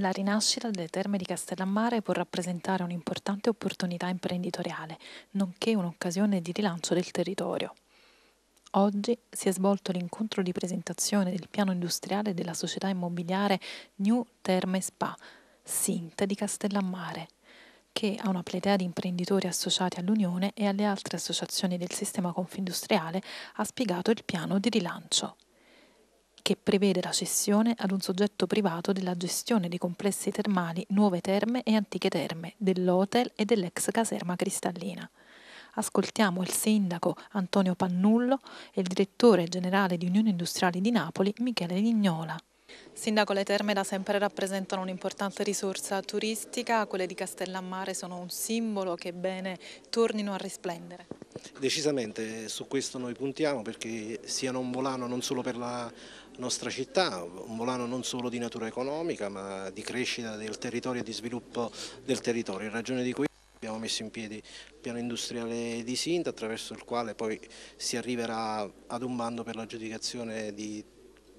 La rinascita delle terme di Castellammare può rappresentare un'importante opportunità imprenditoriale, nonché un'occasione di rilancio del territorio. Oggi si è svolto l'incontro di presentazione del piano industriale della società immobiliare New Terme Spa, SINT di Castellammare, che ha una platea di imprenditori associati all'Unione e alle altre associazioni del sistema confindustriale, ha spiegato il piano di rilancio che prevede la cessione ad un soggetto privato della gestione dei complessi termali Nuove Terme e Antiche Terme, dell'hotel e dell'ex caserma cristallina. Ascoltiamo il sindaco Antonio Pannullo e il direttore generale di Unione Industriali di Napoli Michele Vignola. Sindaco, le terme da sempre rappresentano un'importante risorsa turistica, quelle di Castellammare sono un simbolo che bene tornino a risplendere. Decisamente su questo noi puntiamo perché siano un volano non solo per la nostra città, un volano non solo di natura economica ma di crescita del territorio e di sviluppo del territorio. In ragione di questo abbiamo messo in piedi il piano industriale di Sint attraverso il quale poi si arriverà ad un bando per l'aggiudicazione di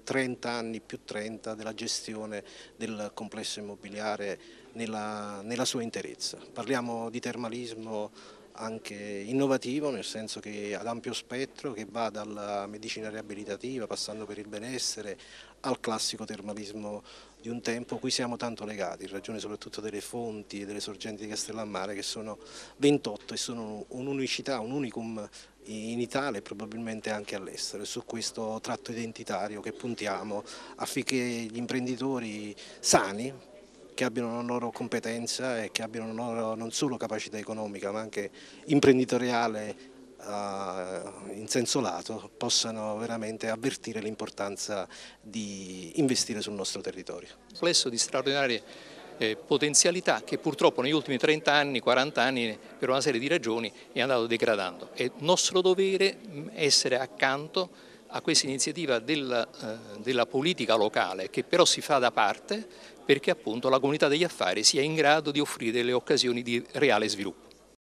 30 anni più 30 della gestione del complesso immobiliare nella, nella sua interezza. Parliamo di termalismo anche innovativo nel senso che ad ampio spettro che va dalla medicina riabilitativa passando per il benessere al classico termalismo di un tempo cui siamo tanto legati in ragione soprattutto delle fonti e delle sorgenti di Castellammare che sono 28 e sono un'unicità, un unicum in Italia e probabilmente anche all'estero e su questo tratto identitario che puntiamo affinché gli imprenditori sani che abbiano la loro competenza e che abbiano una loro non solo capacità economica ma anche imprenditoriale eh, in senso lato possano veramente avvertire l'importanza di investire sul nostro territorio. Un complesso di straordinarie eh, potenzialità che purtroppo negli ultimi 30 anni, 40 anni per una serie di ragioni è andato degradando. È nostro dovere mm, essere accanto a questa iniziativa della, eh, della, politica locale che però si fa da parte perché appunto la comunità degli affari sia in grado di offrire le occasioni di reale sviluppo.